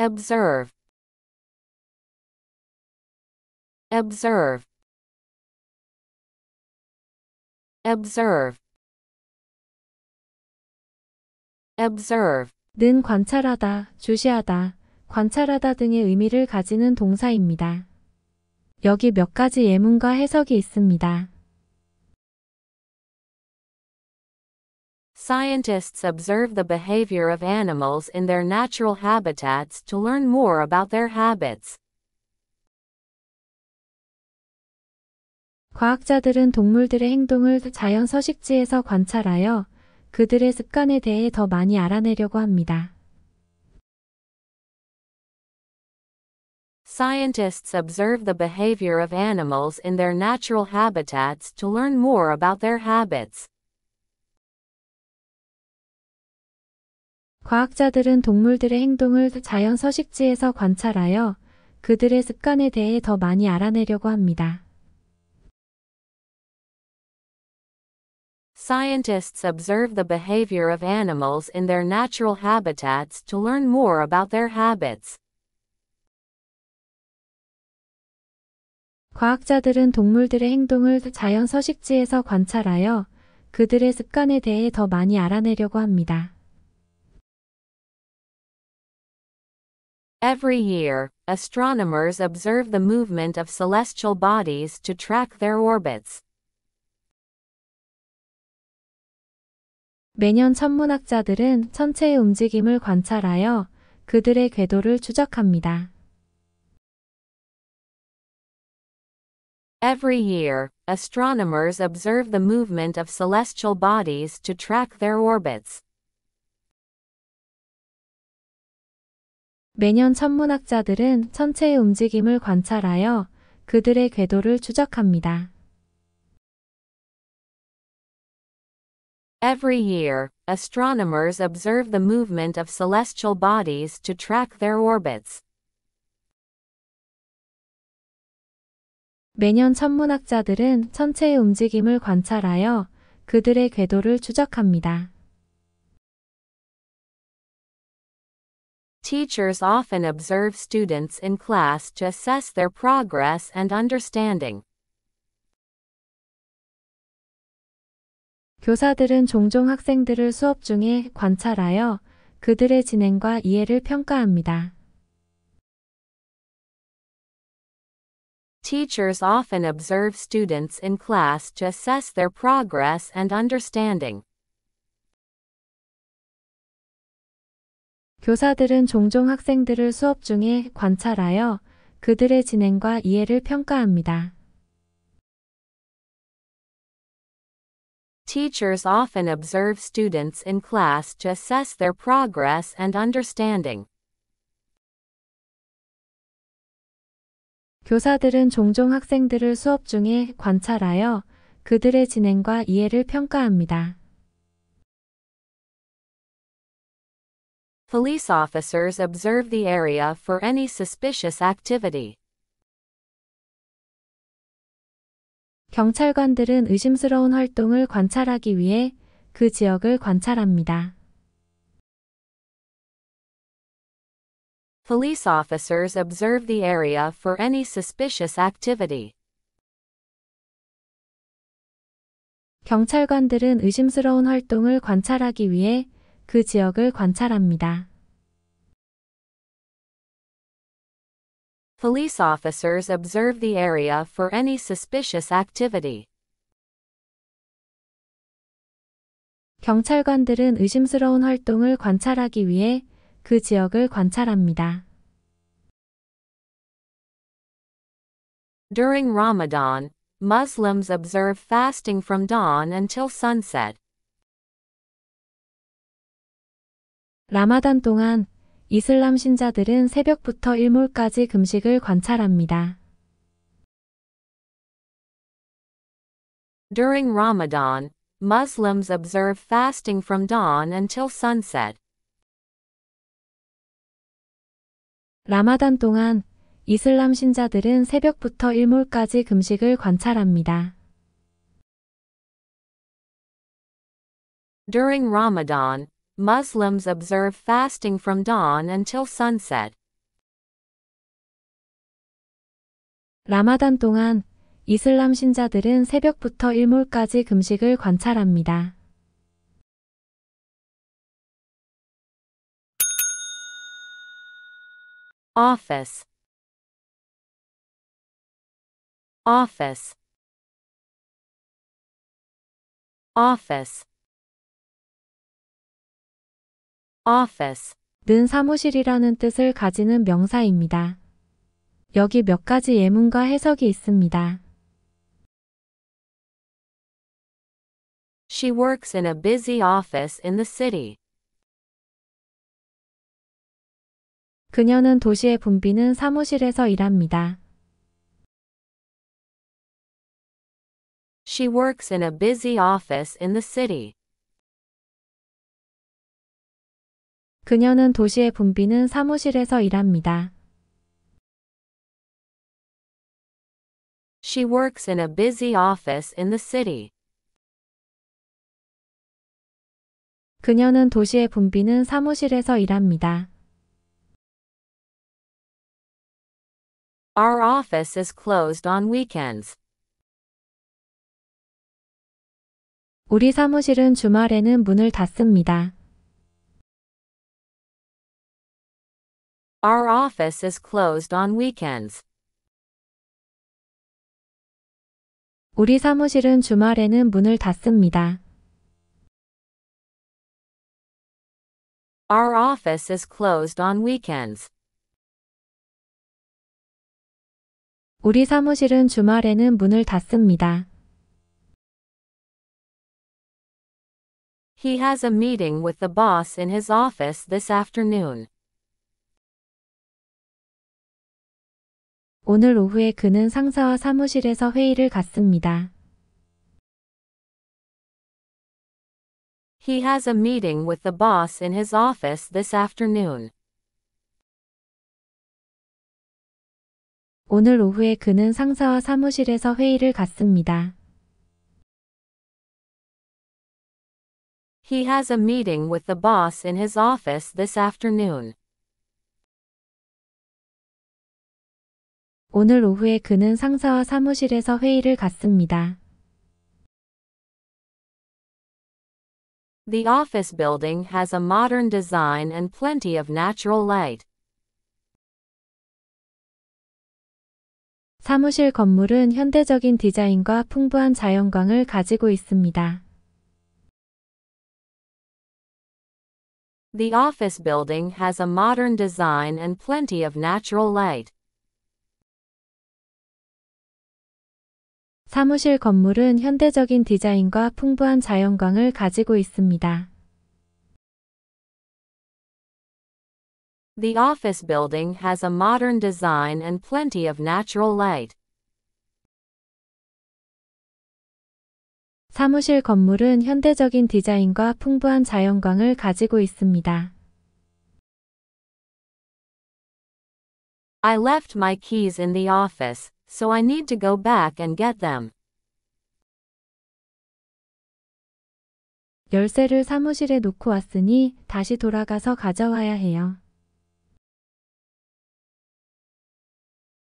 observe observe observe observe 는 관찰하다, 주시하다, 관찰하다 등의 의미를 가지는 동사입니다. 여기 몇 가지 예문과 해석이 있습니다. Scientists observe the behavior of animals in their natural habitats to learn more about their habits. 과학자들은 동물들의 행동을 자연 서식지에서 관찰하여 그들의 습관에 대해 더 많이 알아내려고 합니다. Scientists observe the behavior of animals in their natural habitats to learn more about their habits. 과학자들은 동물들의 행동을 자연 서식지에서 관찰하여 그들의 습관에 대해 더 많이 알아내려고 합니다. Scientists observe the behavior of animals in their natural habitats to learn more about their habits. 과학자들은 동물들의 행동을 자연 서식지에서 관찰하여 그들의 습관에 대해 더 많이 알아내려고 합니다. Every year, astronomers observe the movement of celestial bodies to track their orbits. 매년 천문학자들은 천체의 움직임을 관찰하여 그들의 궤도를 추적합니다. Every year, astronomers observe the movement of celestial bodies to track their orbits. 매년 천문학자들은 천체의 움직임을 관찰하여 그들의 궤도를 추적합니다. Every year, astronomers observe the movement of celestial bodies to track their orbits. 매년 천문학자들은 천체의 움직임을 관찰하여 그들의 궤도를 추적합니다. Teachers often observe students in class to assess their progress and understanding. 교사들은 종종 학생들을 수업 중에 관찰하여 그들의 진행과 이해를 평가합니다. Teachers often observe students in class to assess their progress and understanding. 교사들은 종종 학생들을 수업 중에 관찰하여 그들의 진행과 이해를 평가합니다. Teachers often observe students in class to assess their progress and understanding. 교사들은 종종 학생들을 수업 중에 관찰하여 그들의 진행과 이해를 평가합니다. Police officers observe the area for any suspicious activity. 경찰관들은 의심스러운 활동을 관찰하기 위해 그 지역을 관찰합니다. Police officers observe the area for any suspicious activity. 경찰관들은 의심스러운 활동을 관찰하기 위해 그 지역을 관찰합니다. Police officers observe the area for any suspicious activity. 경찰관들은 의심스러운 활동을 관찰하기 위해 그 지역을 관찰합니다. During Ramadan, Muslims observe fasting from dawn until sunset. 라마단 동안 이슬람 신자들은 새벽부터 일몰까지 금식을 관찰합니다. During Ramadan, Muslims observe fasting from dawn until sunset. 라마단 동안 이슬람 신자들은 새벽부터 일몰까지 금식을 관찰합니다. During Ramadan, Muslims observe fasting from dawn until sunset. 라마단 동안 이슬람 신자들은 새벽부터 일몰까지 금식을 관찰합니다. office office office office 는 사무실이라는 뜻을 가지는 명사입니다. 여기 몇 가지 예문과 해석이 있습니다. She works in a busy office in the city. 그녀는 도시의 붐비는 사무실에서 일합니다. She works in a busy office in the city. 그녀는 도시의 붐비는 사무실에서 일합니다. She works in a busy office in the city. 그녀는 도시의 붐비는 사무실에서 일합니다. Our office is closed on weekends. 우리 사무실은 주말에는 문을 닫습니다. Our office is closed on weekends. 우리 사무실은 주말에는 문을 닫습니다. Our office is closed on weekends. 우리 사무실은 주말에는 문을 닫습니다. He has a meeting with the boss in his office this afternoon. 오늘 오후에 그는 상사와 사무실에서 회의를 갖습니다. He has a meeting with the boss in his office this afternoon. 오늘 오후에 그는 상사와 사무실에서 회의를 갖습니다. He has a meeting with the boss in his office this afternoon. 오늘 오후에 그는 상사와 사무실에서 회의를 갖습니다. The office building has a modern design and plenty of natural light. 사무실 건물은 현대적인 디자인과 풍부한 자연광을 가지고 있습니다. The office building has a modern design and plenty of natural light. 사무실 건물은 현대적인 디자인과 풍부한 자연광을 가지고 있습니다. The office building has a modern design and plenty of natural light. 사무실 건물은 현대적인 디자인과 풍부한 자연광을 가지고 있습니다. I left my keys in the office. so I need to go back and get them. 열쇠를 사무실에 놓고 왔으니 다시 돌아가서 가져와야 해요.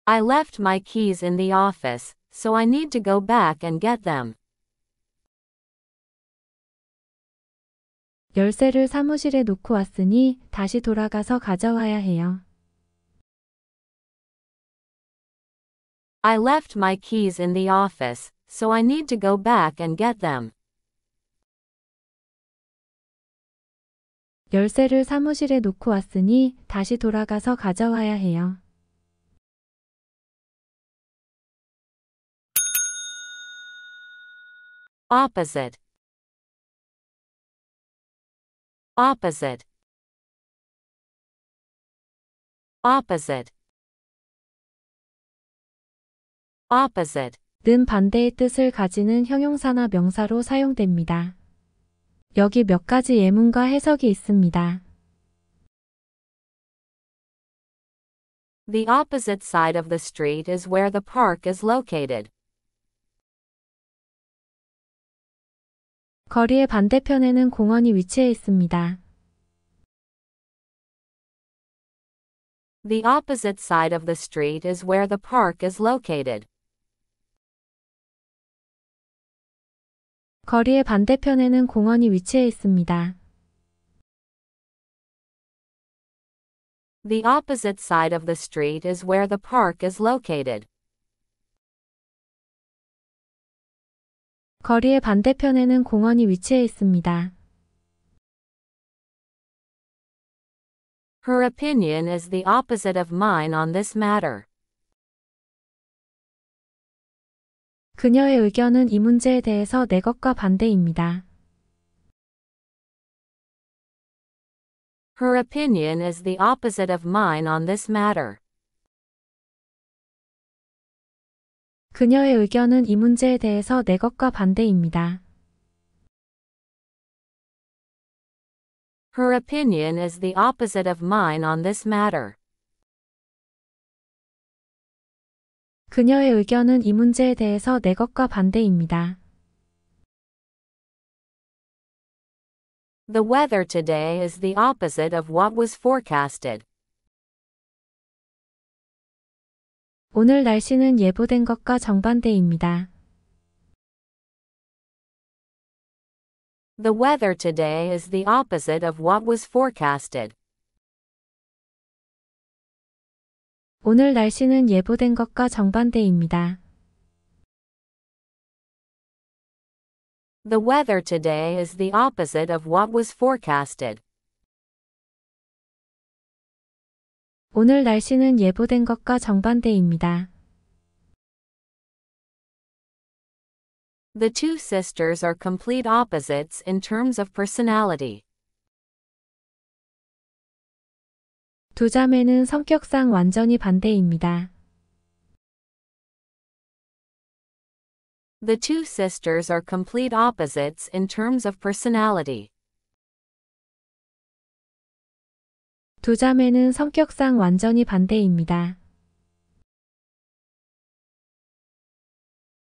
I left my keys in the office, so I need to go back and get them. 열쇠를 사무실에 놓고 왔으니 다시 돌아가서 가져와야 해요. I left my keys in the office, so I need to go back and get them. 열쇠를 사무실에 놓고 왔으니 다시 돌아가서 가져와야 해요. opposite opposite opposite opposite 는 반대의 뜻을 가지는 형용사나 명사로 사용됩니다. 여기 몇 가지 예문과 해석이 있습니다. The opposite side of the street is where the park is located. 거리의 반대편에는 공원이 위치해 있습니다. The opposite side of the street is where the park is located. 거리의 반대편에는 공원이 위치해 있습니다. The opposite side of the street is where the park is located. 거리의 반대편에는 공원이 위치해 있습니다. Her opinion is the opposite of mine on this matter. 그녀의 의견은 이 문제에 대해서 내 것과 반대입니다. Her opinion is the opposite of mine on this matter. 그녀의 의견은 이 문제에 대해서 내 것과 반대입니다. Her opinion is the opposite of mine on this matter. 그녀의 의견은 이 문제에 대해서 내 것과 반대입니다. The weather today is the opposite of what was forecasted. 오늘 날씨는 예보된 것과 정반대입니다. The weather today is the opposite of what was forecasted. 오늘 날씨는 예보된 것과 정반대입니다. The weather today is the opposite of what was forecasted. 오늘 날씨는 예보된 것과 정반대입니다. The two sisters are complete opposites in terms of personality. 두 자매는 성격상 완전히 반대입니다. The two sisters are complete opposites in terms of personality. 두 자매는 성격상 완전히 반대입니다.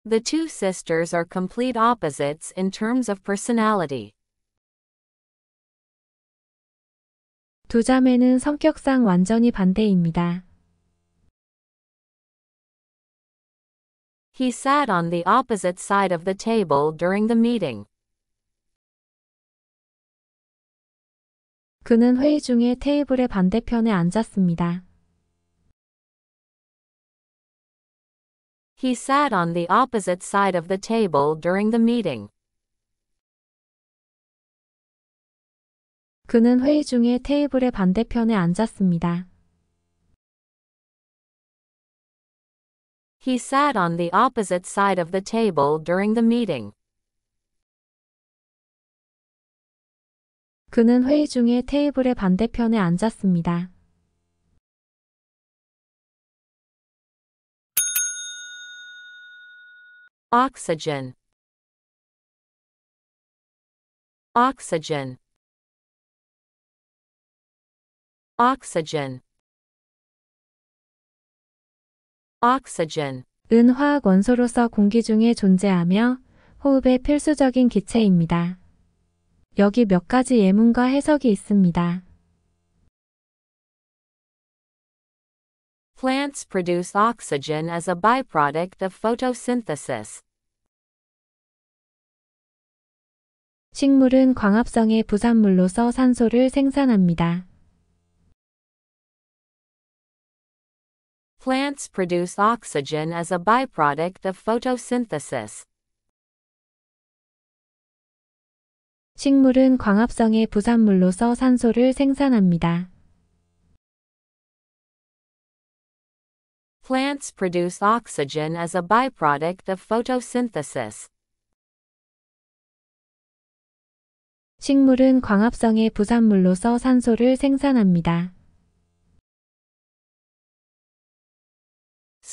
The two sisters are complete opposites in terms of personality. 두 자매는 성격상 완전히 반대입니다. He sat on the opposite side of the table during the meeting. 그는 회의 중에 테이블의 반대편에 앉았습니다. He sat on the opposite side of the table during the meeting. 그는 회의 중에 테이블의 반대편에 앉았습니다. He sat on the opposite side of the table during the meeting. 그는 회의 중에 테이블의 반대편에 앉았습니다. oxygen oxygen oxygen oxygen 은 화학 원소로서 공기 중에 존재하며 호흡의 필수적인 기체입니다. 여기 몇 가지 예문과 해석이 있습니다. Plants produce oxygen as a byproduct of photosynthesis. 식물은 광합성의 부산물로서 산소를 생산합니다. Plants produce oxygen as a byproduct of photosynthesis. 식물은 광합성의 부산물로서 산소를 생산합니다. Plants produce oxygen as a byproduct of photosynthesis. 식물은 광합성의 부산물로서 산소를 생산합니다.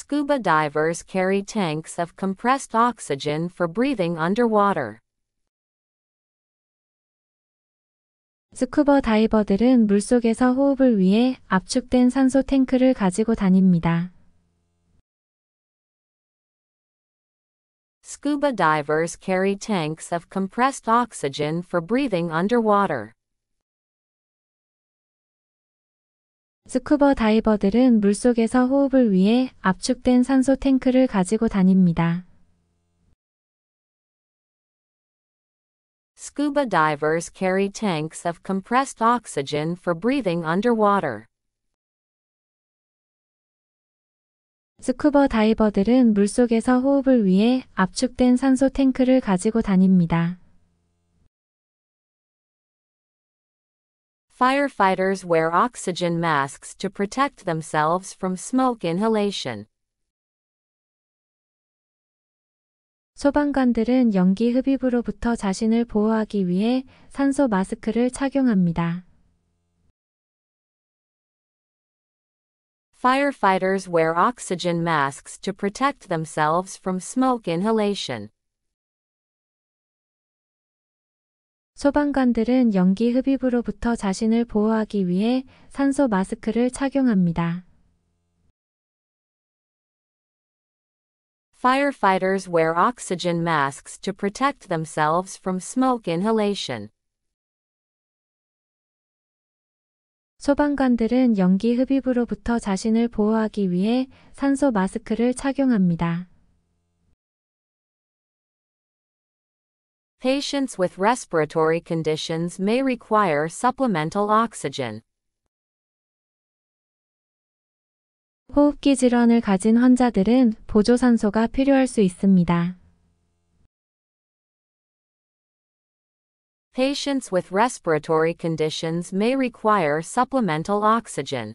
scuba divers carry tanks of compressed oxygen for breathing underwater. 스쿠버 다이버들은 물속에서 호흡을 위해 압축된 산소 탱크를 가지고 다닙니다. Scuba divers carry tanks of compressed oxygen for breathing underwater. 스쿠버 다이버들은 물속에서 호흡을 위해 압축된 산소 탱크를 가지고 다닙니다. Scuba divers carry tanks of compressed oxygen for breathing underwater. 스쿠버 다이버들은 물속에서 호흡을 위해 압축된 산소 탱크를 가지고 다닙니다. firefighters wear oxygen masks to protect themselves from smoke inhalation. 소방관들은 연기 흡입으로부터 자신을 보호하기 위해 산소 마스크를 착용합니다. Firefighters wear oxygen masks to protect themselves from smoke inhalation. 소방관들은 연기 흡입으로부터 자신을 보호하기 위해 산소 마스크를 착용합니다. Firefighters wear oxygen masks to protect themselves from smoke inhalation. 소방관들은 연기 흡입으로부터 자신을 보호하기 위해 산소 마스크를 착용합니다. Patients with respiratory conditions may require supplemental oxygen. 호흡기 질환을 가진 환자들은 보조산소가 필요할 수 있습니다. Patients with respiratory conditions may require supplemental oxygen.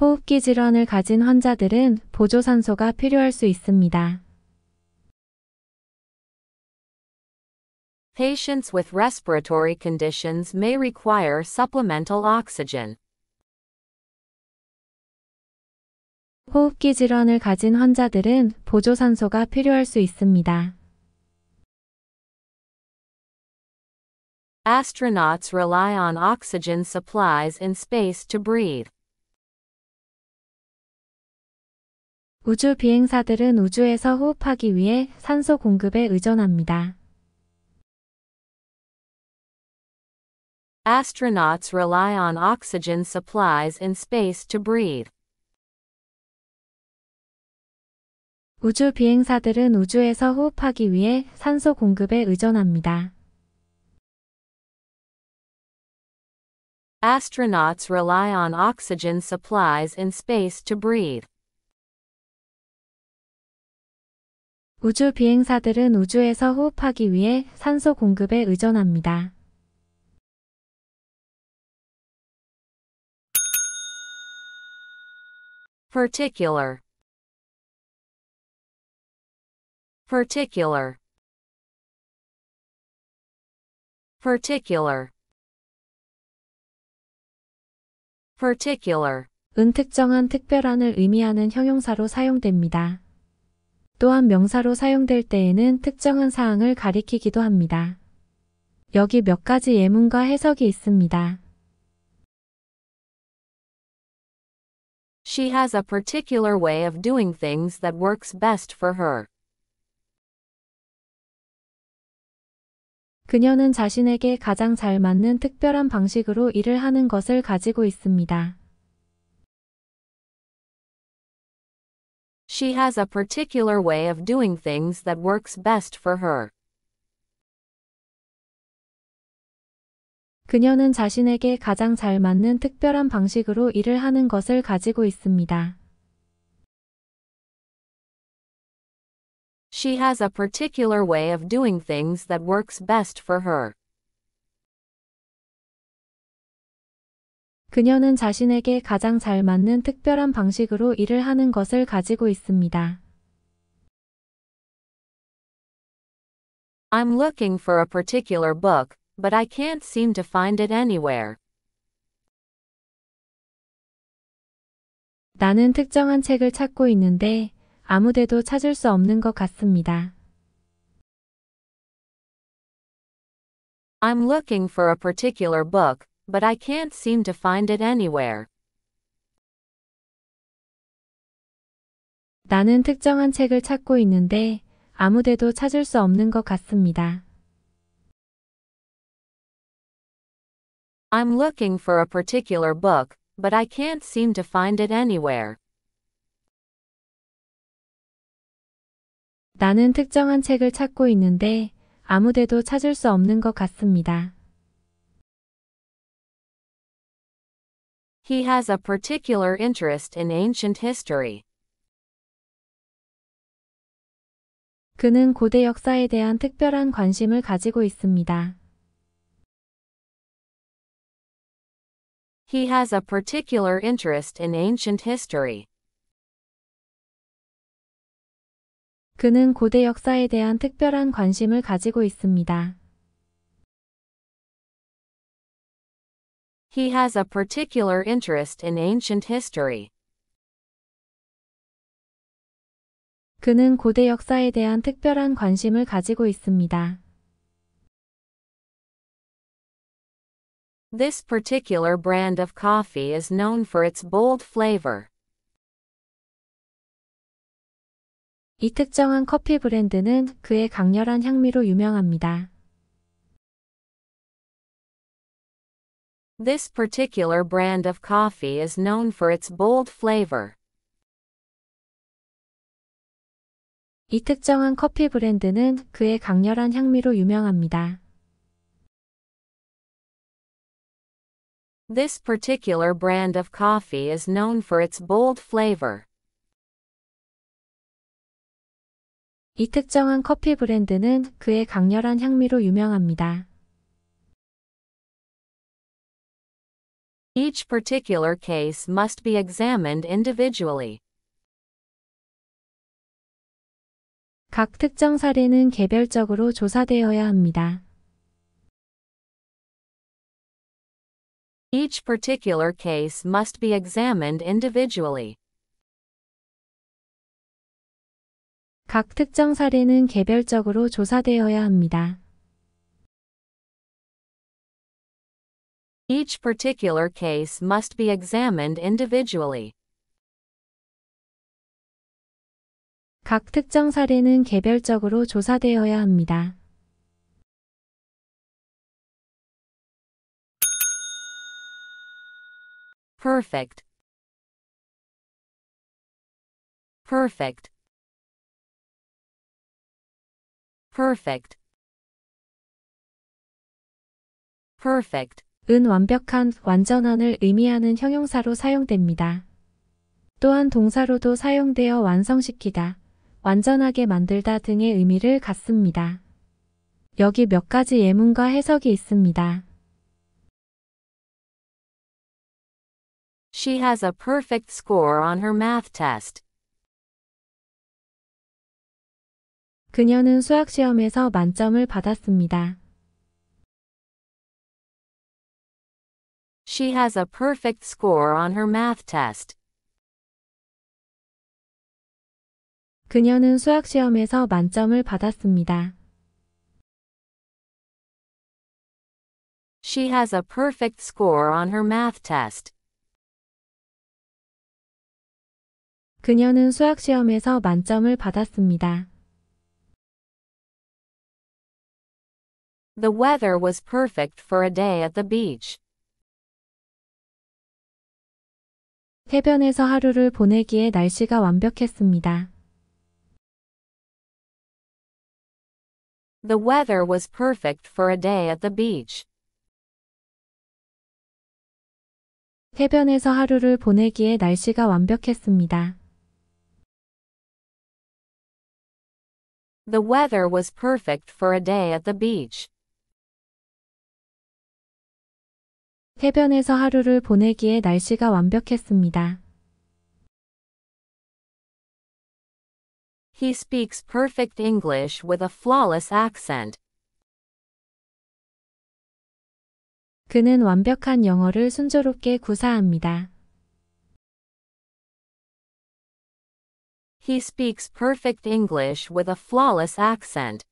호흡기 질환을 가진 환자들은 보조산소가 필요할 수 있습니다. Patients with respiratory conditions may require supplemental oxygen. 호흡기 질환을 가진 환자들은 보조산소가 필요할 수 있습니다. Astronauts rely on oxygen supplies in space to breathe. 우주 비행사들은 우주에서 호흡하기 위해 산소 공급에 의존합니다. Astronauts rely on oxygen supplies in space to breathe. 우주 비행사들은 우주에서 호흡하기 위해 산소 공급에 의존합니다. Astronauts rely on oxygen supplies in space to breathe. 우주 비행사들은 우주에서 호흡하기 위해 산소 공급에 의존합니다. particular particular particular particular 은특정한 특별한을 의미하는 형용사로 사용됩니다. 또한 명사로 사용될 때에는 특정한 사항을 가리키기도 합니다. 여기 몇 가지 예문과 해석이 있습니다. She has a particular way of doing things that works best for her. 그녀는 자신에게 가장 잘 맞는 특별한 방식으로 일을 하는 것을 가지고 있습니다. She has a particular way of doing things that works best for her. 그녀는 자신에게 가장 잘 맞는 특별한 방식으로 일을 하는 것을 가지고 있습니다. She has a particular way of doing things that works best for her. 그녀는 자신에게 가장 잘 맞는 특별한 방식으로 일을 하는 것을 가지고 있습니다. I'm looking for a particular book but I can't seem to find it anywhere. 나는 특정한 책을 찾고 있는데 아무데도 찾을 수 없는 것 같습니다. I'm looking for a particular book, but I can't seem to find it anywhere. 나는 특정한 책을 찾고 있는데 아무데도 찾을 수 없는 것 같습니다. I'm looking for a particular book, but I can't seem to find it anywhere. 나는 특정한 책을 찾고 있는데 아무데도 찾을 수 없는 것 같습니다. He has a particular interest in ancient history. 그는 고대 역사에 대한 특별한 관심을 가지고 있습니다. He has a particular interest in ancient history. 그는 고대 역사에 대한 특별한 관심을 가지고 있습니다. He has a particular interest in ancient history. 그는 고대 역사에 대한 특별한 관심을 가지고 있습니다. This particular brand of coffee is known for its bold flavor. 이 특정한 커피 브랜드는 그의 강렬한 향미로 유명합니다. This particular brand of coffee is known for its bold flavor. 이 특정한 커피 브랜드는 그의 강렬한 향미로 유명합니다. This particular brand of coffee is known for its bold flavor. 이 특정한 커피 브랜드는 그의 강렬한 향미로 유명합니다. Each particular case must be examined individually. 각 특정 사례는 개별적으로 조사되어야 합니다. Each particular case must be examined individually. 각 특정 사례는 개별적으로 조사되어야 합니다. Each particular case must be examined individually. 각 특정 사례는 개별적으로 조사되어야 합니다. perfect perfect perfect perfect 은 완벽한, 완전한을 의미하는 형용사로 사용됩니다. 또한 동사로도 사용되어 완성시키다, 완전하게 만들다 등의 의미를 갖습니다. 여기 몇 가지 예문과 해석이 있습니다. She has a perfect score on her math test. 그녀는 수학 시험에서 만점을 받았습니다. She has a perfect score on her math test. 그녀는 수학 시험에서 만점을 받았습니다. She has a perfect score on her math test. 그녀는 수학시험에서 만점을 받았습니다. The weather was perfect for a day at the beach. 해변에서 하루를 보내기에 날씨가 완벽했습니다. The weather was perfect for a day at the beach. 해변에서 하루를 보내기에 날씨가 완벽했습니다. The weather was perfect for a day at the beach. 해변에서 하루를 보내기에 날씨가 완벽했습니다. He speaks perfect English with a flawless accent. 그는 완벽한 영어를 순조롭게 구사합니다. He speaks perfect English with a flawless accent.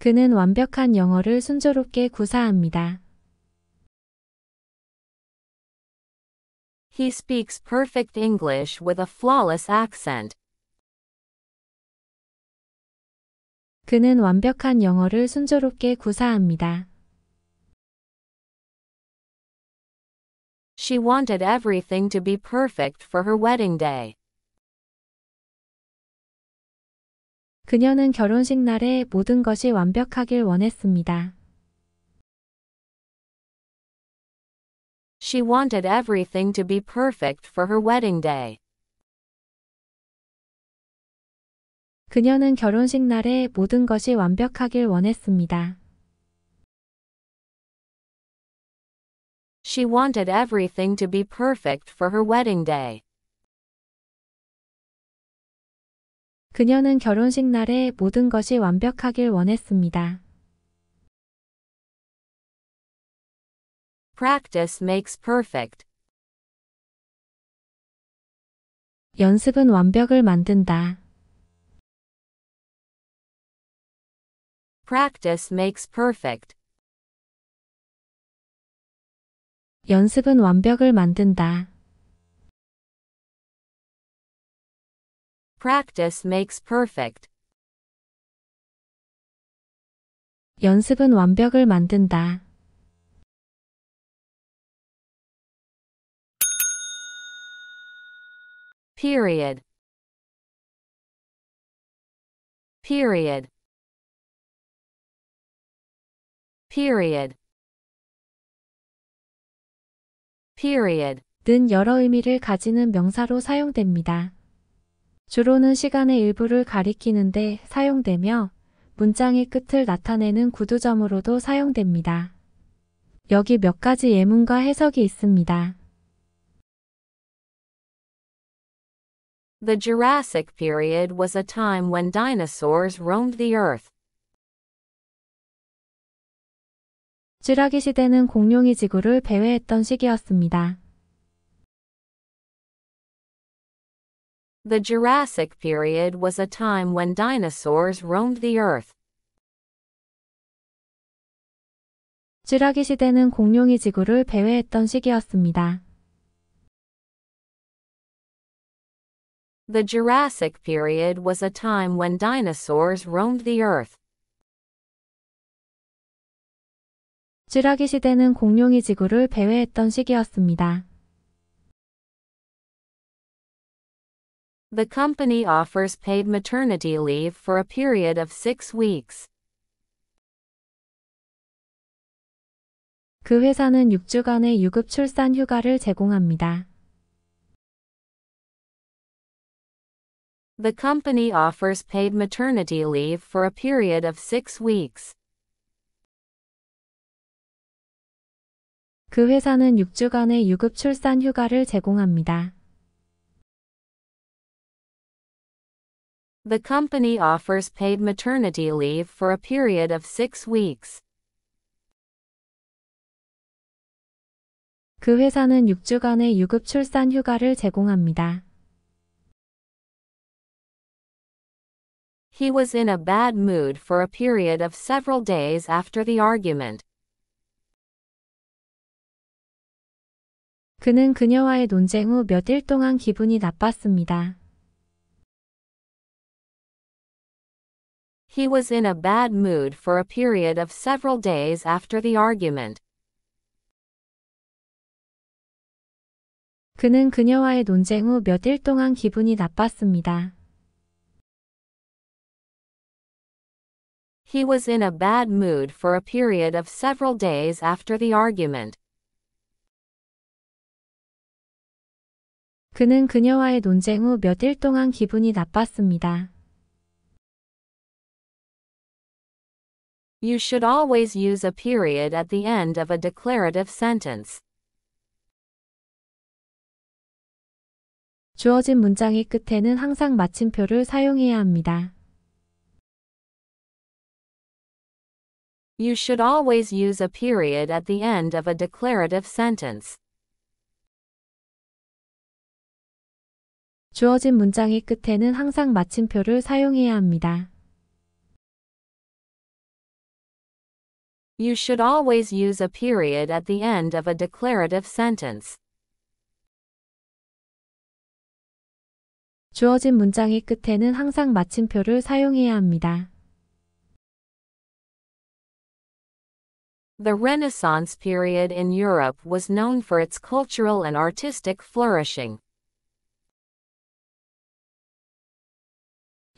그는 완벽한 영어를 순조롭게 구사합니다. He speaks perfect English with a flawless accent. 그는 완벽한 영어를 순조롭게 구사합니다. She wanted everything to be perfect for her wedding day. 그녀는 결혼식 날에 모든 것이 완벽하길 원했습니다. She wanted everything to be perfect for her wedding day. 그녀는 결혼식 날에 모든 것이 완벽하길 원했습니다. She wanted everything to be perfect for her wedding day. 그녀는 결혼식 날에 모든 것이 완벽하길 원했습니다. Practice makes perfect. 연습은 완벽을 만든다. Practice makes perfect. 연습은 완벽을 만든다. Practice makes perfect. 연습은 완벽을 만든다. period period period period 는 여러 의미를 가지는 명사로 사용됩니다. 주로는 시간의 일부를 가리키는데 사용되며 문장의 끝을 나타내는 구두점으로도 사용됩니다. 여기 몇 가지 예문과 해석이 있습니다. The Jurassic period was a time when dinosaurs roamed the earth. 쥐라기 시대는 공룡이 지구를 배회했던 시기였습니다. The Jurassic period was a time when dinosaurs roamed the earth. 쥐라기 시대는 공룡이 지구를 배회했던 시기였습니다. The Jurassic period was a time when dinosaurs roamed the earth. 쥐라기 시대는 공룡이 지구를 배회했던 시기였습니다. The company offers paid maternity leave for a period of six weeks. 그 회사는 6주간의 유급 출산 휴가를 제공합니다. The company offers paid maternity leave for a period of six weeks. 그 회사는 6주간의 유급 출산 휴가를 제공합니다. The company offers paid maternity leave for a period of 6 weeks. 그 회사는 6주간의 유급 출산 휴가를 제공합니다. He was in a bad mood for a period of several days after the argument. 그는 그녀와의 논쟁 후 몇 일 동안 기분이 나빴습니다. He was in a bad mood for a period of several days after the argument. 그는 그녀와의 논쟁 후몇일 동안 기분이 나빴습니다. He was in a bad mood for a period of several days after the argument. 그는 그녀와의 논쟁 후 몇 일 동안 기분이 나빴습니다. You should always use a period at the end of a declarative sentence. 주어진 문장의 끝에는 항상 마침표를 사용해야 합니다. You should always use a period at the end of a declarative sentence. 주어진 문장의 끝에는 항상 마침표를 사용해야 합니다. You should always use a period at the end of a declarative sentence. 주어진 문장의 끝에는 항상 마침표를 사용해야 합니다. The Renaissance period in Europe was known for its cultural and artistic flourishing.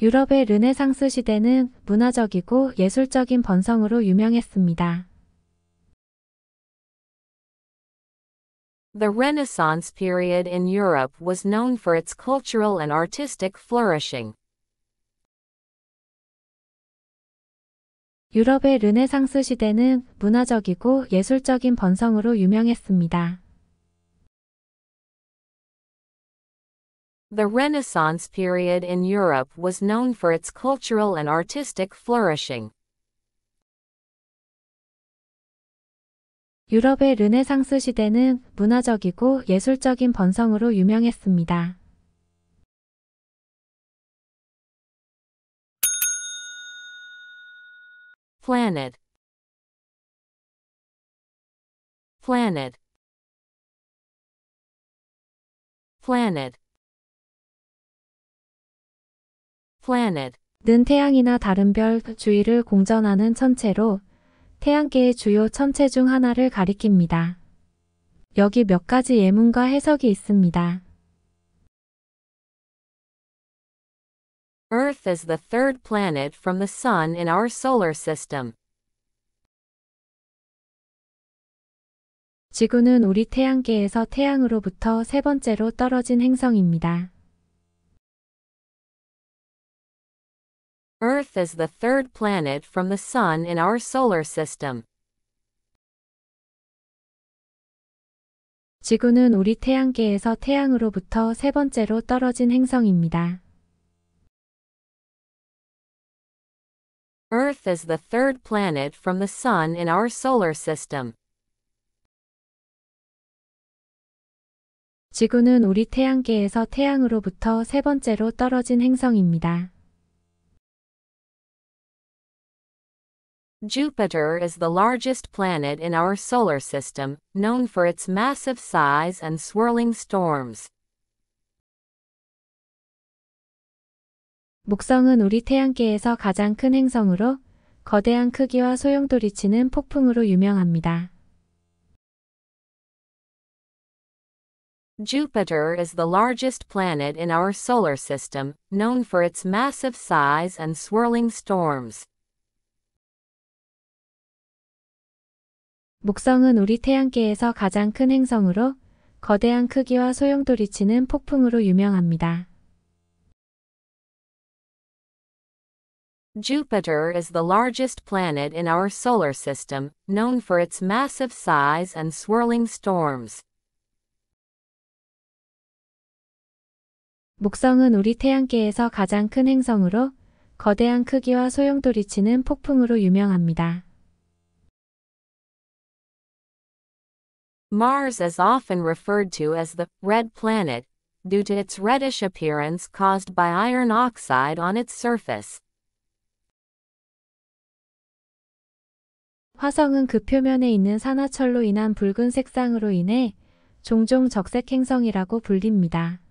유럽의 르네상스 시대는 문화적이고 예술적인 번성으로 유명했습니다. The Renaissance period in Europe was known for its cultural and artistic flourishing. 유럽의 르네상스 시대는 문화적이고 예술적인 번성으로 유명했습니다. The Renaissance period in Europe was known for its cultural and artistic flourishing. 유럽의 르네상스 시대는 문화적이고 예술적인 번성으로 유명했습니다. planet planet planet planet 는 태양이나 다른 별 주위를 공전하는 천체로 태양계의 주요 천체 중 하나를 가리킵니다. 여기 몇 가지 예문과 해석이 있습니다. Earth is the third planet from the sun in our solar system. 지구는 우리 태양계에서 태양으로부터 세 번째로 떨어진 행성입니다. Earth is the third planet from the Sun in our solar system. 지구는 우리 태양계에서 태양으로부터 세 번째로 떨어진 행성입니다. Earth is the third planet from the sun in our solar system. 지구는 우리 태양계에서 태양으로부터 세 번째로 떨어진 행성입니다. Jupiter is the largest planet in our solar system, known for its massive size and swirling storms. 목성은 우리 태양계에서 가장 큰 행성으로 거대한 크기와 소용돌이치는 폭풍으로 유명합니다. Jupiter is the largest planet in our solar system, known for its massive size and swirling storms. 목성은 우리 태양계에서 가장 큰 행성으로 거대한 크기와 소용돌이치는 폭풍으로 유명합니다. Jupiter is the largest planet in our solar system, known for its massive size and swirling storms. 목성은 우리 태양계에서 가장 큰 행성으로 거대한 크기와 소용돌이치는 폭풍으로 유명합니다. Mars is often referred to as the red planet due to its reddish appearance caused by iron oxide on its surface. 화성은 그 표면에 있는 산화철로 인한 붉은 색상으로 인해 종종 적색 행성이라고 불립니다.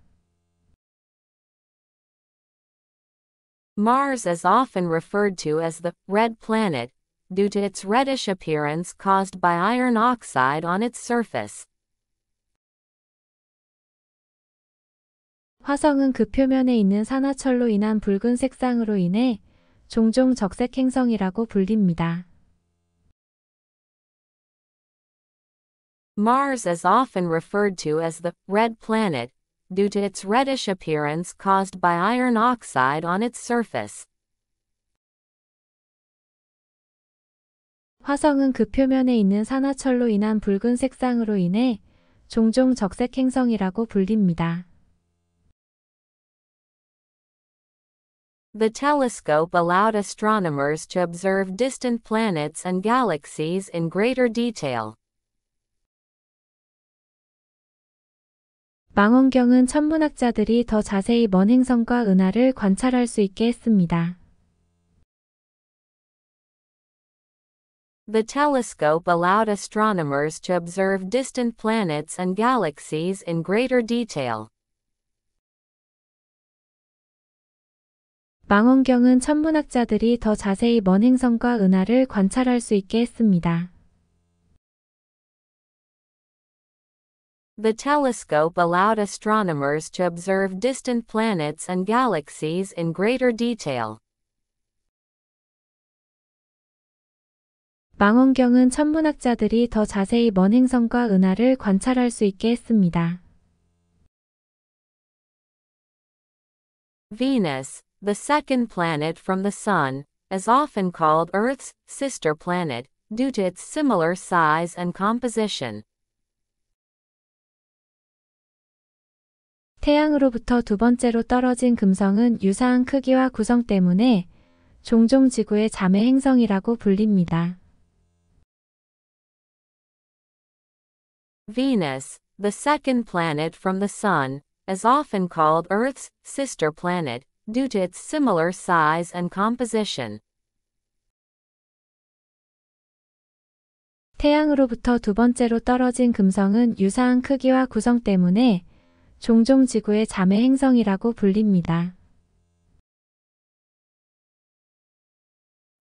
Mars is often referred to as the red planet due to its reddish appearance caused by iron oxide on its surface. 화성은 그 표면에 있는 산화철로 인한 붉은 색상으로 인해 종종 적색 행성이라고 불립니다. Mars is often referred to as the red planet due to its reddish appearance caused by iron oxide on its surface. 화성은 그 표면에 있는 산화철로 인한 붉은 색상으로 인해 종종 적색 행성이라고 불립니다. The telescope allowed astronomers to observe distant planets and galaxies in greater detail. 망원경은 천문학자들이 더 자세히 먼 행성과 은하를 관찰할 수 있게 했습니다. The telescope allowed astronomers to observe distant planets and galaxies in greater detail. 망원경은 천문학자들이 더 자세히 먼 행성과 은하를 관찰할 수 있게 했습니다. The telescope allowed astronomers to observe distant planets and galaxies in greater detail. 망원경은 천문학자들이 더 자세히 먼 행성과 은하를 관찰할 수 있게 했습니다. Venus, the second planet from the Sun, is often called Earth's sister planet due to its similar size and composition. 태양으로부터 두 번째로 떨어진 금성은 유사한 크기와 구성 때문에 종종 지구의 자매 행성이라고 불립니다. Venus, the second planet from the Sun, is often called Earth's sister planet due to its similar size and composition. 태양으로부터 두 번째로 떨어진 금성은 유사한 크기와 구성 때문에 종종 지구의 자매 행성이라고 불립니다.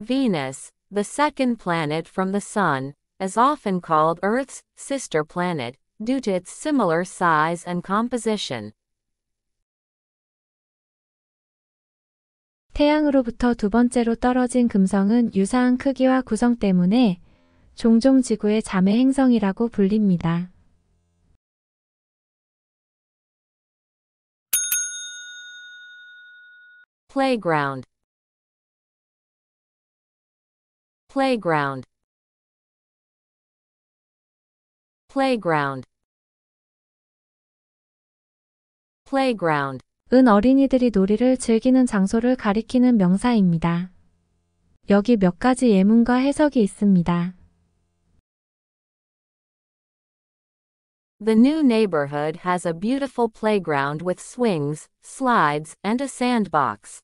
Venus, the second planet from the Sun, is often called Earth's sister planet, due to its similar size and composition. 태양으로부터 두 번째로 떨어진 금성은 유사한 크기와 구성 때문에 종종 지구의 자매 행성이라고 불립니다. playground p l a y playground playground 은 어린이들이 놀이를 즐기는 장소를 가리키는 명사입니다. 여기 몇 가지 예문과 해석이 있습니다. The new neighborhood has a beautiful playground with swings, slides, and a sandbox.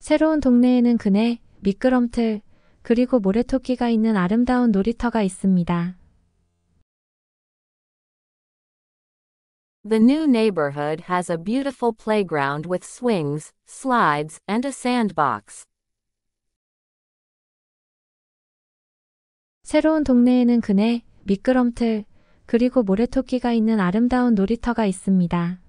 새로운 동네에는 그네, 미끄럼틀, 그리고 모래토끼가 있는 아름다운 놀이터가 있습니다. The new neighborhood has a beautiful playground with swings, slides, and a sandbox. 새로운 동네에는 그네, 미끄럼틀, 그리고 모래토끼가 있는 아름다운 놀이터가 있습니다.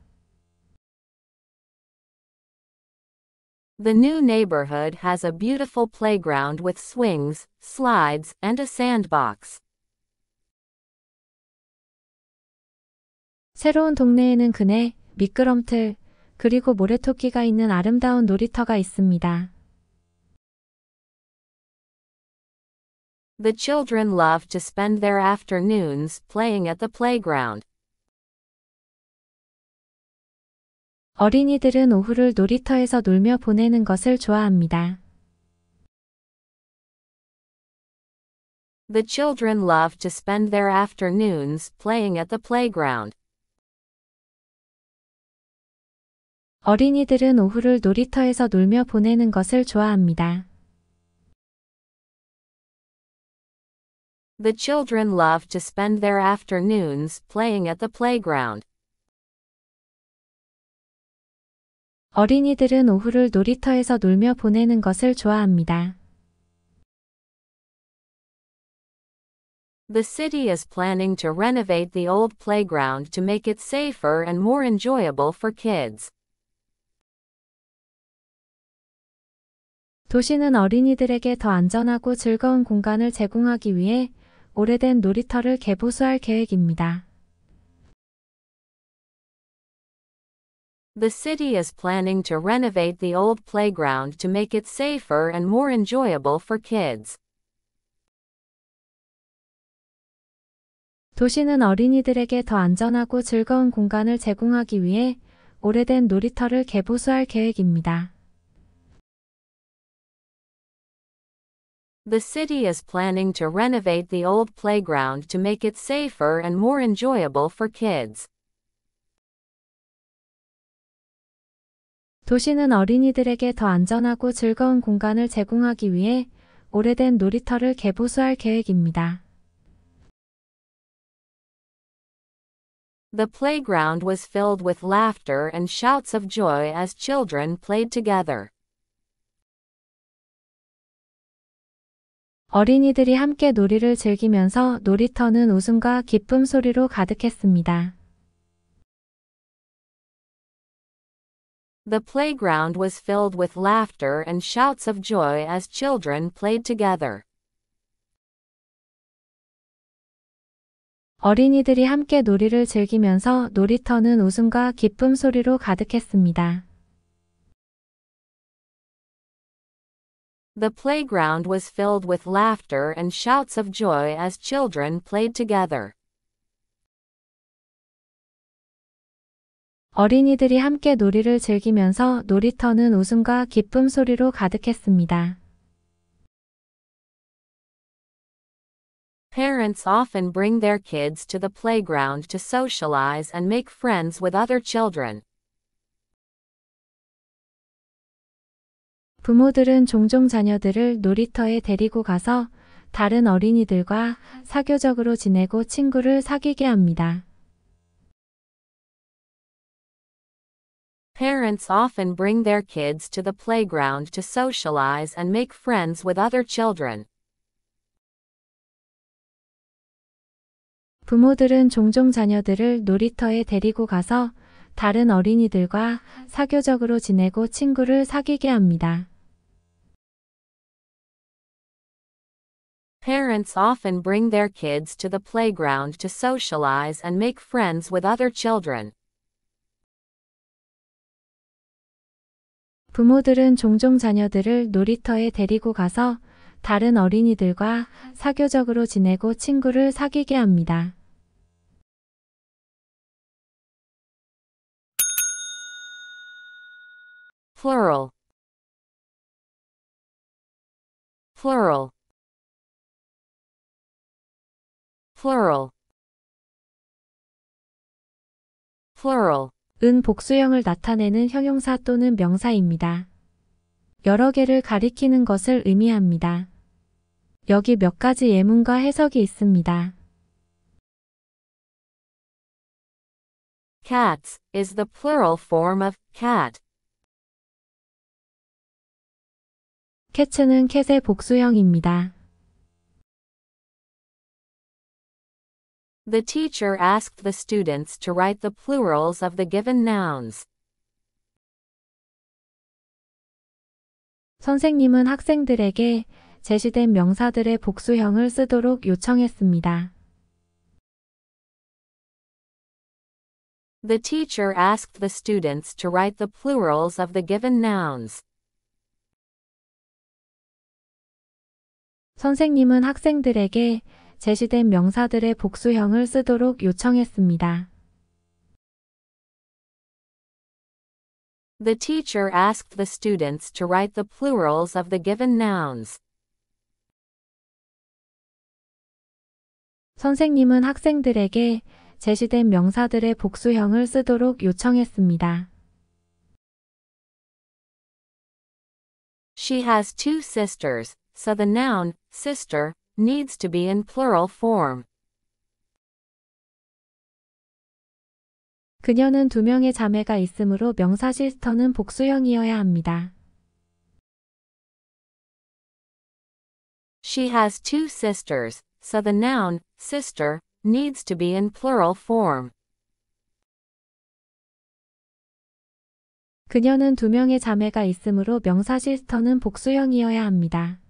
The new neighborhood has a beautiful playground with swings, slides, and a sandbox. 새로운 동네에는 그네, 미끄럼틀, 그리고 모래토끼가 있는 아름다운 놀이터가 있습니다. The children love to spend their afternoons playing at the playground. 어린이들은 오후를 놀이터에서 놀며 보내는 것을 좋아합니다. The children love to spend their afternoons playing at the playground. 어린이들은 오후를 놀이터에서 놀며 보내는 것을 좋아합니다. The children love to spend their afternoons playing at the playground. 어린이들은 오후를 놀이터에서 놀며 보내는 것을 좋아합니다. The city is planning to renovate the old playground to make it safer and more enjoyable for kids. 도시는 어린이들에게 더 안전하고 즐거운 공간을 제공하기 위해 오래된 놀이터를 개보수할 계획입니다. The city is planning to renovate the old playground to make it safer and more enjoyable for kids. 도시는 어린이들에게 더 안전하고 즐거운 공간을 제공하기 위해 오래된 놀이터를 개보수할 계획입니다. The city is planning to renovate the old playground to make it safer and more enjoyable for kids. 도시는 어린이들에게 더 안전하고 즐거운 공간을 제공하기 위해 오래된 놀이터를 개보수할 계획입니다. The playground was filled with laughter and shouts of joy as children played together. 어린이들이 함께 놀이를 즐기면서 놀이터는 웃음과 기쁨 소리로 가득했습니다. The playground was filled with laughter and shouts of joy as children played together. 어린이들이 함께 놀이를 즐기면서 놀이터는 웃음과 기쁨 소리로 가득했습니다. The playground was filled with laughter and shouts of joy as children played together. 어린이들이 함께 놀이를 즐기면서 놀이터는 웃음과 기쁨 소리로 가득했습니다. Parents often bring their kids to the playground to socialize and make friends with other children. 부모들은 종종 자녀들을 놀이터에 데리고 가서 다른 어린이들과 사교적으로 지내고 친구를 사귀게 합니다. Parents often bring their kids to the playground to socialize and make friends with other children. 부모들은 종종 자녀들을 놀이터에 데리고 가서 다른 어린이들과 사교적으로 지내고 친구를 사귀게 합니다. Parents often bring their kids to the playground to socialize and make friends with other children. 부모들은 종종 자녀들을 놀이터에 데리고 가서 다른 어린이들과 사교적으로 지내고 친구를 사귀게 합니다. plural plural 은 복수형을 나타내는 형용사 또는 명사입니다. 여러 개를 가리키는 것을 의미합니다. 여기 몇 가지 예문과 해석이 있습니다. Cats is the plural form of cat. 캐츠는 캣의 복수형입니다. The teacher asked the students to write the plurals of the given nouns. 선생님은 학생들에게 제시된 명사들의 복수형을 쓰도록 요청했습니다. The teacher asked the students to write the plurals of the given nouns. 선생님은 학생들에게 제시된 명사들의 복수형을 쓰도록 요청했습니다. The teacher asked the students to write the plurals of the given nouns. 선생님은 학생들에게 제시된 명사들의 복수형을 쓰도록 요청했습니다. She has two sisters, so the noun sister needs to be in plural form. 그녀는 두 명의 자매가 있으므로 명사 시스터는 복수형이어야 합니다. She has two sisters, so the noun, sister, needs to be in plural form. 그녀는 두 명의 자매가 있으므로 명사 시스터는 복수형이어야 합니다.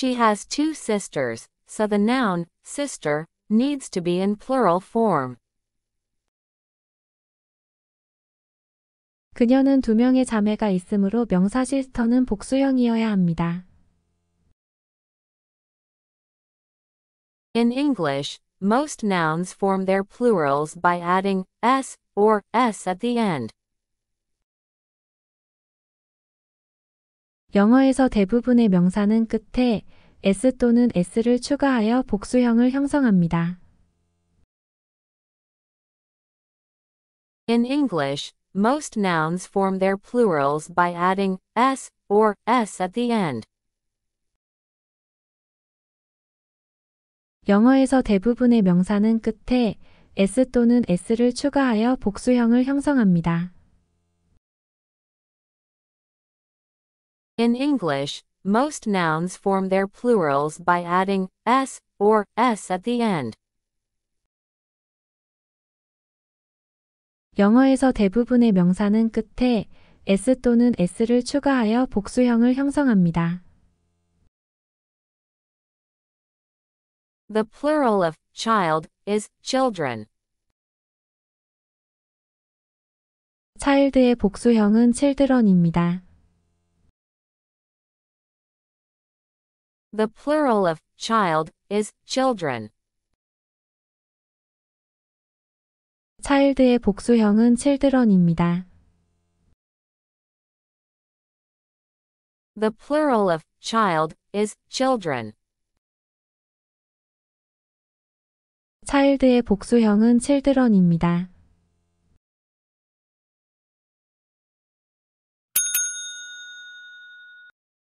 She has two sisters, so the noun, sister, needs to be in plural form. 그녀는 두 명의 자매가 있으므로 명사 시스터는 복수형이어야 합니다. In English, most nouns form their plurals by adding s or s at the end. 영어에서 대부분의 명사는 끝에 s 또는 s를 추가하여 복수형을 형성합니다. In English, most nouns form their plurals by adding s or s at the end. 영어에서 대부분의 명사는 끝에 s 또는 s를 추가하여 복수형을 형성합니다. In English, most nouns form their plurals by adding s or s at the end. 영어에서 대부분의 명사는 끝에 s 또는 s를 추가하여 복수형을 형성합니다. The plural of child is children. child의 복수형은 children입니다. The plural of child is children. 복수형은 children입니다. The plural of child is children. 복수형은 children입니다.